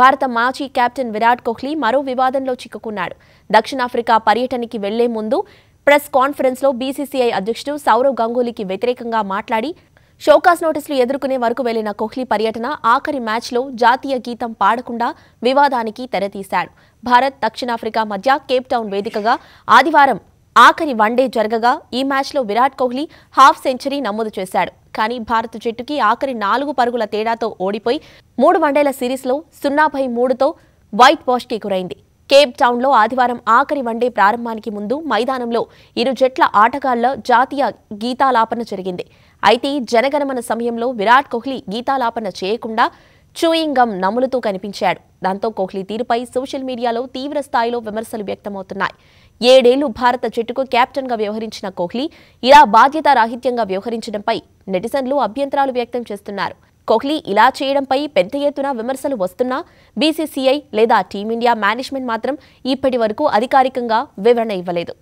భారత మాజీ కెప్టెన్ విరాట్ కోహ్లీ మరో వివాదంలో చిక్కుకున్నాడు దక్షిణాఫ్రికా పర్యటనకి వెళ్లే ముందు ప్రెస్ కాన్ఫరెన్స్లో బీసీసీఐ అధ్యక్షుడు సౌరవ్ గంగూలీకి వ్యతిరేకంగా మాట్లాడి షోకాస్ నోటీసులు ఎదుర్కొనే వరకు వెళ్లిన కోహ్లీ పర్యటన ఆఖరి మ్యాచ్లో జాతీయ గీతం పాడకుండా వివాదానికి తెరతీశాడు భారత్ దక్షిణాఫ్రికా మధ్య కేప్టౌన్ వేదికగా ఆదివారం ఆఖరి వన్డే జరగగా ఈ మ్యాచ్లో విరాట్ కోహ్లీ హాఫ్ సెంచరీ నమోదు చేశాడు కానీ భారత జట్టుకి ఆఖరి నాలుగు పరుగుల తేడాతో ఓడిపోయి మూడు వన్డేల సిరీస్లో సున్నా బై మూడుతో వైట్ వాష్కి గురైంది కేప్ టౌన్లో ఆదివారం ఆఖరి వన్డే ప్రారంభానికి ముందు మైదానంలో ఇరు జట్ల ఆటగాళ్ల జాతీయ గీతాలాపన జరిగింది అయితే జనగణమన సమయంలో విరాట్ కోహ్లీ గీతాలాపన చేయకుండా చూయింగ్ గమ్ నములుతూ కనిపించాడు దాంతో కోహ్లీ తీరుపై సోషల్ మీడియాలో తీవ్ర స్థాయిలో విమర్శలు వ్యక్తమవుతున్నాయి ఏడేళ్లు భారత జట్టుకు కెప్టెన్గా వ్యవహరించిన కోహ్లీ ఇలా బాధ్యత రాహిత్యంగా వ్యవహరించడంపై నెటిజన్లు అభ్యంతరాలు వ్యక్తం చేస్తున్నారు కోహ్లీ ఇలా చేయడంపై పెద్ద ఎత్తున విమర్శలు వస్తున్నా బీసీసీఐ లేదా టీమిండియా మేనేజ్మెంట్ మాత్రం ఇప్పటి వరకు అధికారికంగా వివరణ ఇవ్వలేదు